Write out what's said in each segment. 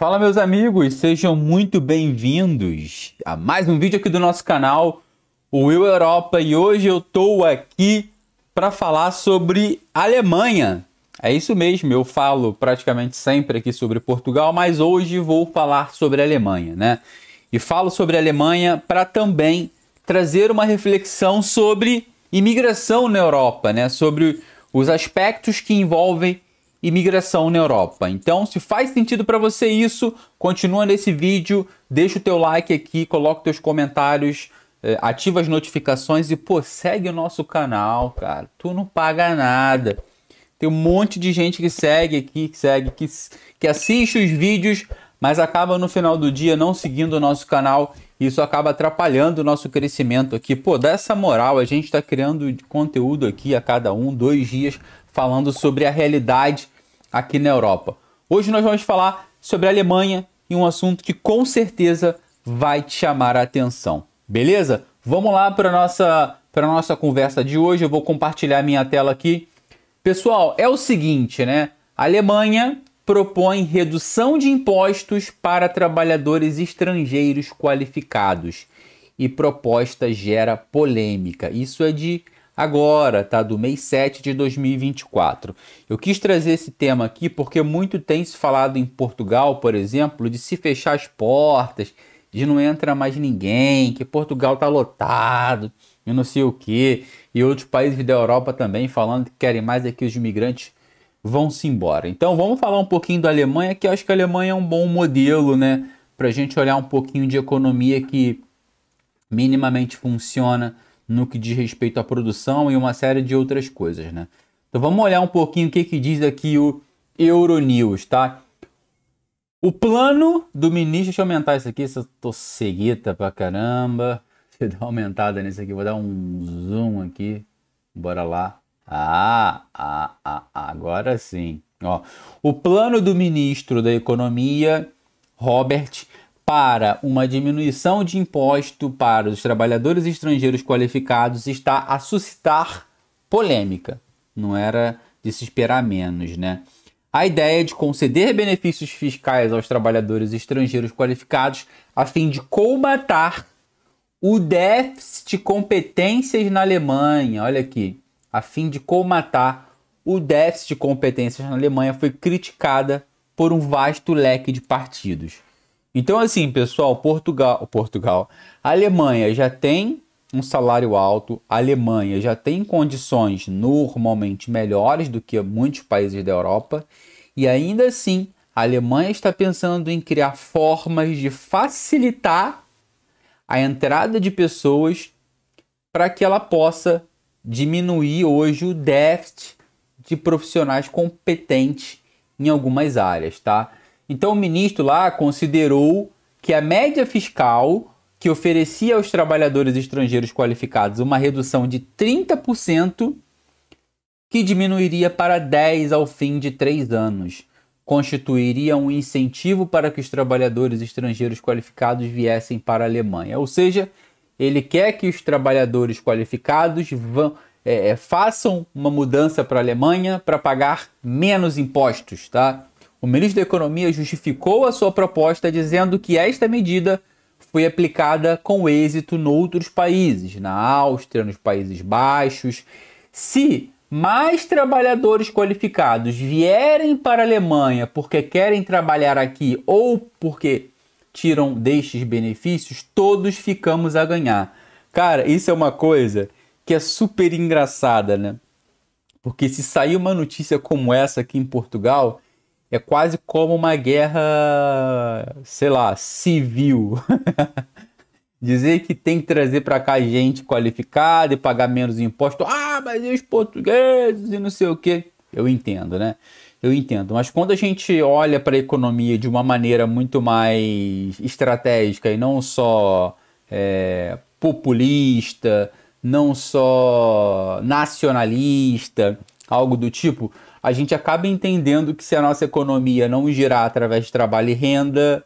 Fala meus amigos, sejam muito bem-vindos a mais um vídeo aqui do nosso canal, o Will Europa, e hoje eu tô aqui para falar sobre Alemanha. É isso mesmo, eu falo praticamente sempre aqui sobre Portugal, mas hoje vou falar sobre Alemanha, né? E falo sobre Alemanha para também trazer uma reflexão sobre imigração na Europa, né? Sobre os aspectos que envolvem imigração na Europa. Então, se faz sentido para você isso, continua nesse vídeo, deixa o teu like aqui, coloca os teus comentários, eh, ativa as notificações e pô, segue o nosso canal, cara. Tu não paga nada. Tem um monte de gente que segue aqui, que segue, que, que assiste os vídeos, mas acaba no final do dia não seguindo o nosso canal. E isso acaba atrapalhando o nosso crescimento aqui. Pô, dá essa moral, a gente está criando conteúdo aqui a cada um, dois dias, falando sobre a realidade aqui na Europa. Hoje nós vamos falar sobre a Alemanha e um assunto que com certeza vai te chamar a atenção. Beleza? Vamos lá para nossa para nossa conversa de hoje. Eu vou compartilhar minha tela aqui. Pessoal, é o seguinte, né? A Alemanha propõe redução de impostos para trabalhadores estrangeiros qualificados e proposta gera polêmica. Isso é de agora, tá? Do mês 7 de 2024. Eu quis trazer esse tema aqui porque muito tem se falado em Portugal, por exemplo, de se fechar as portas, de não entrar mais ninguém, que Portugal tá lotado, e não sei o que, e outros países da Europa também falando que querem mais é que os imigrantes vão-se embora. Então vamos falar um pouquinho da Alemanha, que eu acho que a Alemanha é um bom modelo, né? Para a gente olhar um pouquinho de economia que minimamente funciona no que diz respeito à produção e uma série de outras coisas, né? Então vamos olhar um pouquinho o que, que diz aqui o Euronews, tá? O plano do ministro, deixa eu aumentar isso aqui, tô seguida pra caramba. Deixa eu dar uma aumentada nisso aqui, vou dar um zoom aqui. Bora lá. Ah, ah, ah, ah agora sim. Ó, o plano do ministro da Economia, Robert para uma diminuição de imposto para os trabalhadores estrangeiros qualificados está a suscitar polêmica. Não era de se esperar menos, né? A ideia de conceder benefícios fiscais aos trabalhadores estrangeiros qualificados a fim de combatar o déficit de competências na Alemanha. Olha aqui, a fim de comatar o déficit de competências na Alemanha foi criticada por um vasto leque de partidos. Então, assim, pessoal, Portugal, Portugal, a Alemanha já tem um salário alto, a Alemanha já tem condições normalmente melhores do que muitos países da Europa, e ainda assim a Alemanha está pensando em criar formas de facilitar a entrada de pessoas para que ela possa diminuir hoje o déficit de profissionais competentes em algumas áreas, tá? Então o ministro lá considerou que a média fiscal que oferecia aos trabalhadores estrangeiros qualificados uma redução de 30%, que diminuiria para 10% ao fim de três anos, constituiria um incentivo para que os trabalhadores estrangeiros qualificados viessem para a Alemanha. Ou seja, ele quer que os trabalhadores qualificados vão, é, é façam uma mudança para a Alemanha para pagar menos impostos, tá? O ministro da Economia justificou a sua proposta dizendo que esta medida foi aplicada com êxito noutros países, na Áustria, nos Países Baixos. Se mais trabalhadores qualificados vierem para a Alemanha porque querem trabalhar aqui ou porque tiram destes benefícios, todos ficamos a ganhar. Cara, isso é uma coisa que é super engraçada, né? Porque se sair uma notícia como essa aqui em Portugal, é quase como uma guerra, sei lá, civil. Dizer que tem que trazer para cá gente qualificada e pagar menos imposto. Ah, mas e os portugueses e não sei o quê. Eu entendo, né? Eu entendo. Mas quando a gente olha para a economia de uma maneira muito mais estratégica e não só é, populista, não só nacionalista, algo do tipo, a gente acaba entendendo que se a nossa economia não girar através de trabalho e renda,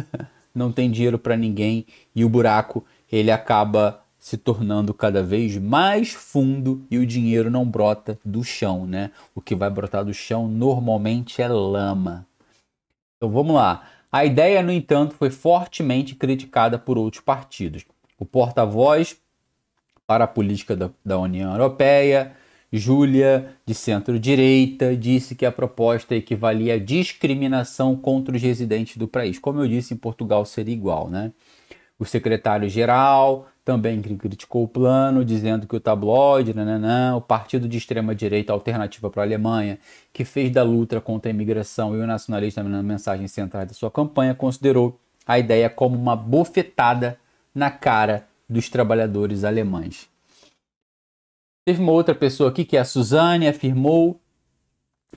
não tem dinheiro para ninguém e o buraco ele acaba se tornando cada vez mais fundo e o dinheiro não brota do chão, né? O que vai brotar do chão normalmente é lama. Então vamos lá. A ideia, no entanto, foi fortemente criticada por outros partidos. O porta-voz para a política da, da União Europeia, Júlia, de centro-direita, disse que a proposta equivalia à discriminação contra os residentes do país. Como eu disse, em Portugal seria igual, né? O secretário-geral também criticou o plano, dizendo que o tabloide, nananã, né, né, né, o partido de extrema-direita alternativa para a Alemanha, que fez da luta contra a imigração e o nacionalismo na mensagem central da sua campanha, considerou a ideia como uma bofetada na cara dos trabalhadores alemães. Teve uma outra pessoa aqui que é a Suzane, afirmou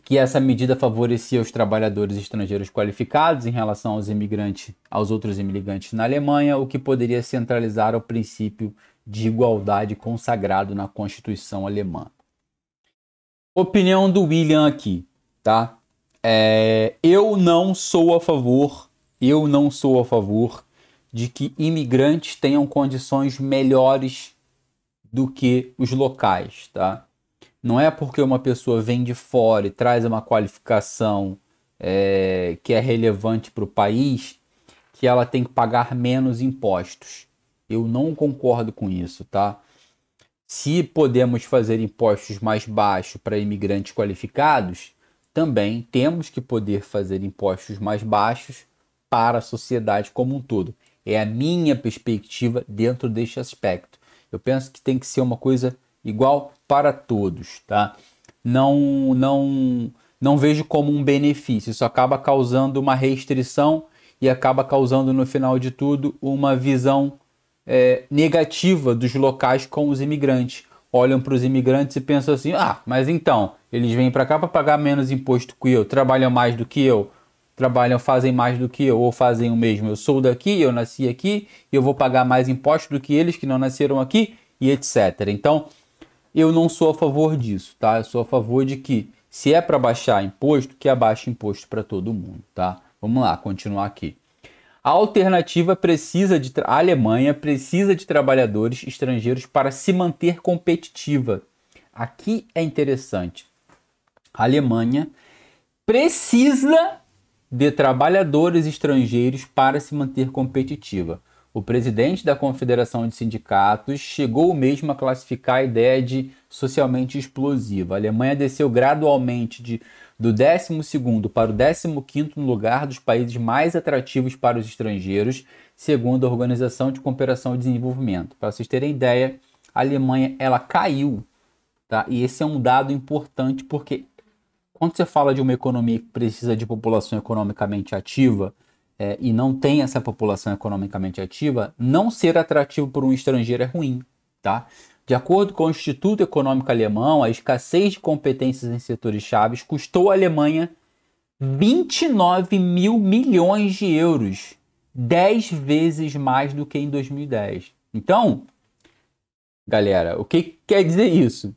que essa medida favorecia os trabalhadores estrangeiros qualificados em relação aos imigrantes, aos outros imigrantes na Alemanha, o que poderia centralizar o princípio de igualdade consagrado na Constituição alemã. Opinião do William aqui, tá? É, eu não sou a favor, eu não sou a favor de que imigrantes tenham condições melhores do que os locais, tá? Não é porque uma pessoa vem de fora e traz uma qualificação é, que é relevante para o país que ela tem que pagar menos impostos. Eu não concordo com isso, tá? Se podemos fazer impostos mais baixos para imigrantes qualificados, também temos que poder fazer impostos mais baixos para a sociedade como um todo. É a minha perspectiva dentro deste aspecto. Eu penso que tem que ser uma coisa igual para todos, tá? Não, não, não vejo como um benefício. Isso acaba causando uma restrição e acaba causando no final de tudo uma visão é, negativa dos locais com os imigrantes. Olham para os imigrantes e pensam assim: ah, mas então eles vêm para cá para pagar menos imposto que eu, trabalham mais do que eu, trabalham fazem mais do que eu ou fazem o mesmo. Eu sou daqui, eu nasci aqui, eu vou pagar mais impostos do que eles que não nasceram aqui e etc. Então, eu não sou a favor disso, tá? Eu sou a favor de que se é para baixar imposto, que abaixe imposto para todo mundo, tá? Vamos lá, continuar aqui. A alternativa precisa de a Alemanha precisa de trabalhadores estrangeiros para se manter competitiva. Aqui é interessante. A Alemanha precisa de trabalhadores estrangeiros para se manter competitiva. O presidente da Confederação de Sindicatos chegou mesmo a classificar a ideia de socialmente explosiva. A Alemanha desceu gradualmente de, do 12 para o 15 lugar dos países mais atrativos para os estrangeiros, segundo a Organização de Cooperação e Desenvolvimento. Para vocês terem ideia, a Alemanha ela caiu, tá? E esse é um dado importante porque quando você fala de uma economia que precisa de população economicamente ativa é, e não tem essa população economicamente ativa, não ser atrativo por um estrangeiro é ruim, tá? De acordo com o Instituto Econômico Alemão, a escassez de competências em setores chaves custou à Alemanha 29 mil milhões de euros, 10 vezes mais do que em 2010. Então, galera, o que quer dizer isso?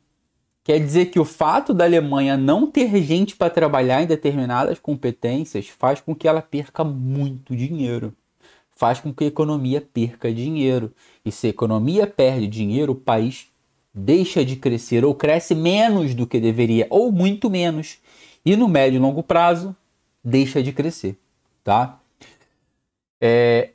Quer dizer que o fato da Alemanha não ter gente para trabalhar em determinadas competências faz com que ela perca muito dinheiro. Faz com que a economia perca dinheiro. E se a economia perde dinheiro, o país deixa de crescer ou cresce menos do que deveria, ou muito menos. E no médio e longo prazo, deixa de crescer. Tá? É,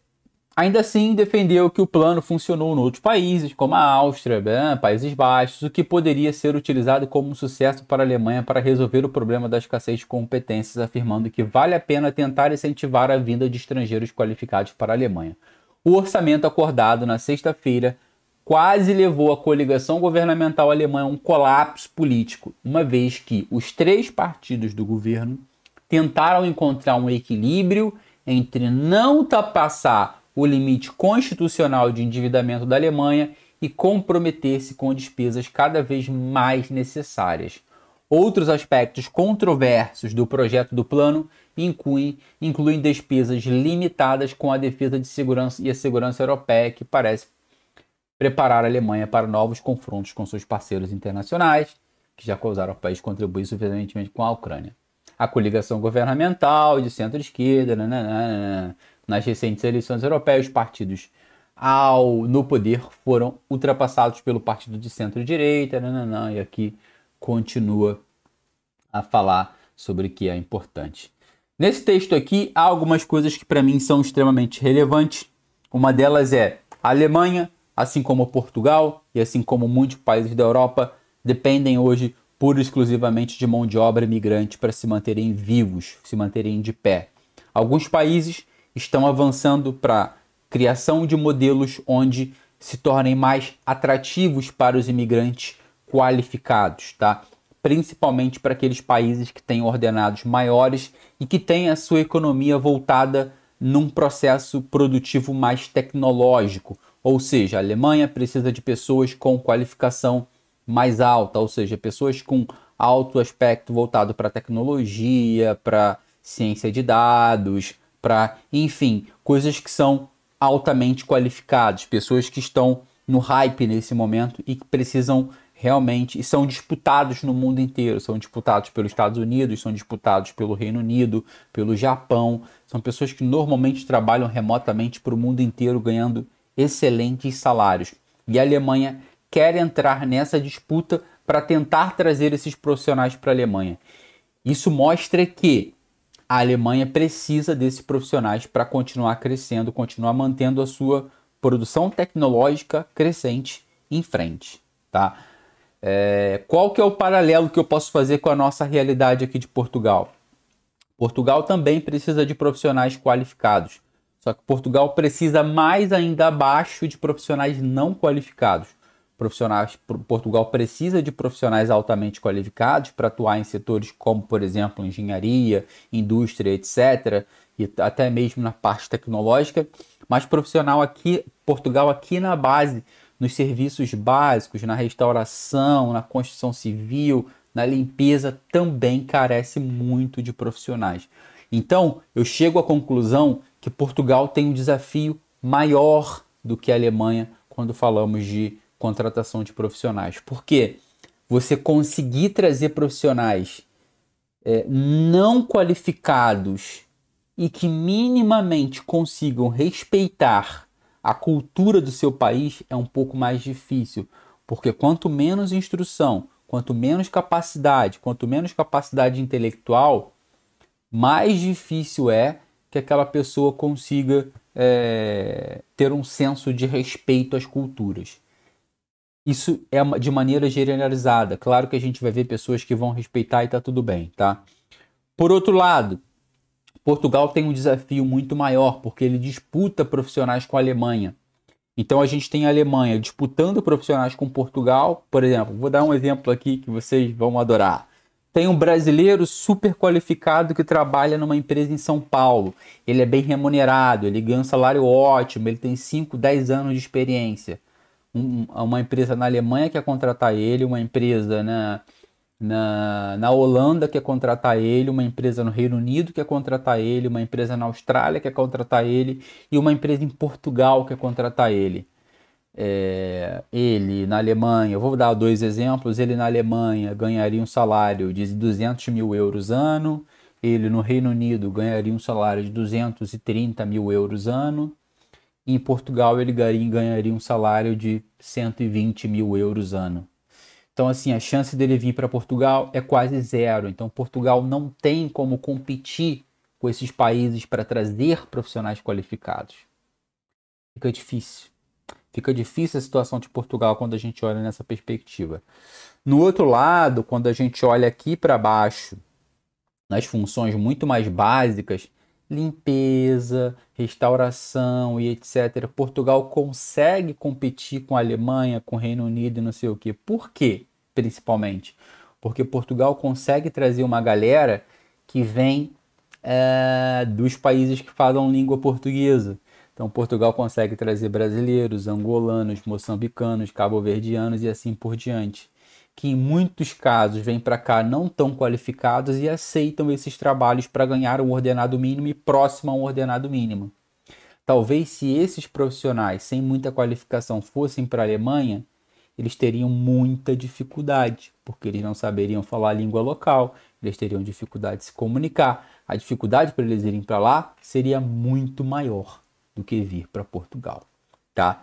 Ainda assim, defendeu que o plano funcionou em outros países, como a Áustria, né, Países Baixos, o que poderia ser utilizado como um sucesso para a Alemanha para resolver o problema da escassez de competências, afirmando que vale a pena tentar incentivar a vinda de estrangeiros qualificados para a Alemanha. O orçamento acordado na sexta-feira quase levou a coligação governamental alemã a um colapso político, uma vez que os três partidos do governo tentaram encontrar um equilíbrio entre não ultrapassar o limite constitucional de endividamento da Alemanha e comprometer-se com despesas cada vez mais necessárias. Outros aspectos controversos do projeto do plano incluem, incluem despesas limitadas com a defesa de segurança e a segurança europeia, que parece preparar a Alemanha para novos confrontos com seus parceiros internacionais, que já causaram o país contribuir suficientemente com a Ucrânia. A coligação governamental de centro-esquerda, nas recentes eleições europeias, partidos ao no poder foram ultrapassados pelo partido de centro-direita, e aqui continua a falar sobre o que é importante. Nesse texto aqui há algumas coisas que para mim são extremamente relevantes. Uma delas é a Alemanha, assim como Portugal e assim como muitos países da Europa, dependem hoje pura e exclusivamente de mão de obra imigrante para se manterem vivos, se manterem de pé. Alguns países estão avançando para criação de modelos onde se tornem mais atrativos para os imigrantes qualificados, tá? Principalmente para aqueles países que têm ordenados maiores e que têm a sua economia voltada num processo produtivo mais tecnológico, ou seja, a Alemanha precisa de pessoas com qualificação mais alta, ou seja, pessoas com alto aspecto voltado para tecnologia, para ciência de dados, para, enfim, coisas que são altamente qualificados, pessoas que estão no hype nesse momento e que precisam realmente e são disputados no mundo inteiro, são disputados pelos Estados Unidos, são disputados pelo Reino Unido, pelo Japão, são pessoas que normalmente trabalham remotamente para o mundo inteiro ganhando excelentes salários. E a Alemanha quer entrar nessa disputa para tentar trazer esses profissionais para a Alemanha. Isso mostra que a Alemanha precisa desses profissionais para continuar crescendo, continuar mantendo a sua produção tecnológica crescente em frente, tá? É, qual que é o paralelo que eu posso fazer com a nossa realidade aqui de Portugal? Portugal também precisa de profissionais qualificados, só que Portugal precisa mais ainda abaixo de profissionais não qualificados profissionais Portugal precisa de profissionais altamente qualificados para atuar em setores como, por exemplo, engenharia, indústria, etc, e até mesmo na parte tecnológica, mas profissional aqui Portugal aqui na base, nos serviços básicos, na restauração, na construção civil, na limpeza também carece muito de profissionais. Então, eu chego à conclusão que Portugal tem um desafio maior do que a Alemanha quando falamos de contratação de profissionais. Porque você conseguir trazer profissionais é, não qualificados e que minimamente consigam respeitar a cultura do seu país é um pouco mais difícil, porque quanto menos instrução, quanto menos capacidade, quanto menos capacidade intelectual, mais difícil é que aquela pessoa consiga é, ter um senso de respeito às culturas. Isso é de maneira generalizada. Claro que a gente vai ver pessoas que vão respeitar e tá tudo bem, tá? Por outro lado, Portugal tem um desafio muito maior, porque ele disputa profissionais com a Alemanha. Então a gente tem a Alemanha disputando profissionais com Portugal, por exemplo, vou dar um exemplo aqui que vocês vão adorar. Tem um brasileiro super qualificado que trabalha numa empresa em São Paulo. Ele é bem remunerado, ele ganha um salário ótimo, ele tem 5, 10 anos de experiência um, uma empresa na Alemanha quer contratar ele, uma empresa na, na, na Holanda quer contratar ele, uma empresa no Reino Unido quer contratar ele, uma empresa na Austrália quer contratar ele e uma empresa em Portugal quer contratar ele. É, ele na Alemanha, vou dar dois exemplos, ele na Alemanha ganharia um salário de 200 mil euros ano, ele no Reino Unido ganharia um salário de 230 mil euros ano, em Portugal ele ganharia um salário de 120 mil euros ano. Então, assim, a chance dele vir para Portugal é quase zero. Então, Portugal não tem como competir com esses países para trazer profissionais qualificados. Fica difícil. Fica difícil a situação de Portugal quando a gente olha nessa perspectiva. No outro lado, quando a gente olha aqui para baixo, nas funções muito mais básicas, limpeza, restauração e etc. Portugal consegue competir com a Alemanha, com o Reino Unido e não sei o quê. Por quê, principalmente? Porque Portugal consegue trazer uma galera que vem é, dos países que falam língua portuguesa. Então, Portugal consegue trazer brasileiros, angolanos, moçambicanos, cabo-verdianos e assim por diante que em muitos casos vêm para cá não tão qualificados e aceitam esses trabalhos para ganhar um ordenado mínimo e próximo a um ordenado mínimo. Talvez se esses profissionais sem muita qualificação fossem para a Alemanha, eles teriam muita dificuldade, porque eles não saberiam falar a língua local, eles teriam dificuldade de se comunicar. A dificuldade para eles irem para lá seria muito maior do que vir para Portugal, tá?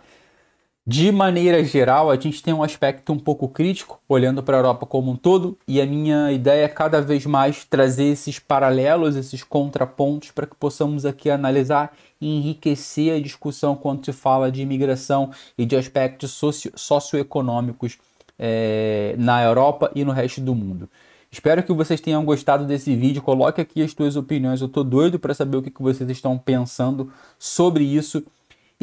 De maneira geral, a gente tem um aspecto um pouco crítico, olhando para a Europa como um todo, e a minha ideia é cada vez mais trazer esses paralelos, esses contrapontos, para que possamos aqui analisar e enriquecer a discussão quando se fala de imigração e de aspectos socio socioeconômicos é, na Europa e no resto do mundo. Espero que vocês tenham gostado desse vídeo. Coloque aqui as suas opiniões. Eu estou doido para saber o que vocês estão pensando sobre isso.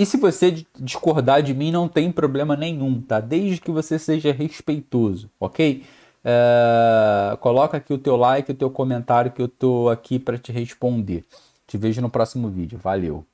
E se você discordar de mim, não tem problema nenhum, tá? Desde que você seja respeitoso, ok? Uh, coloca aqui o teu like, o teu comentário que eu tô aqui para te responder. Te vejo no próximo vídeo. Valeu!